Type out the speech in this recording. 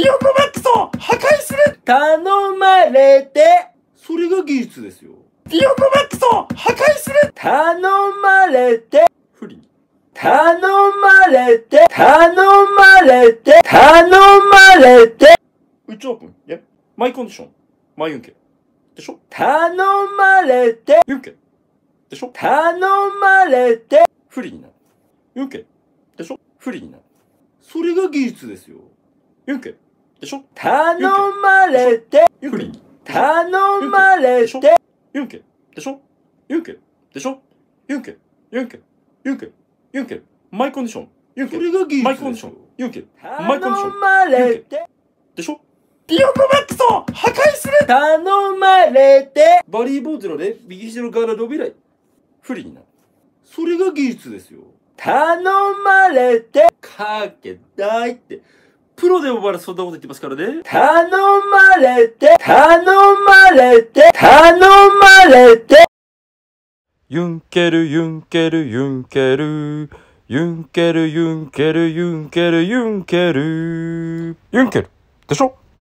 ィヨコマックスを破壊する頼まれてそれが技術ですよ。ィヨコマックスを破壊する頼まれて不利。頼まれて頼まれて頼まれてうちオープン。えマイコンディション。マイユンケ。でしょ頼まれてユンケ。でしょ頼まれて不利になる。ユンケ。でしょ不利になる。それが技術ですよ。ユンケ。でしょ頼まれて頼まれてユンケでしょユンケでしょユンケユンケユンケユンケマイコンディションユンケマイコンディションユンケマイコンディション頼まれてでしょビヨコマックスを破壊する頼まれてバリーボーズのね、右の不利になる。それが技術ですよ。頼まれてかけたいって。プロでもまだそんなこと言ってますからね。頼まれて、頼まれて、頼まれて。ユンケル、ユンケル、ユンケル。ユンケル、ユンケル、ユンケル、ユンケル。ユンケル。でしょ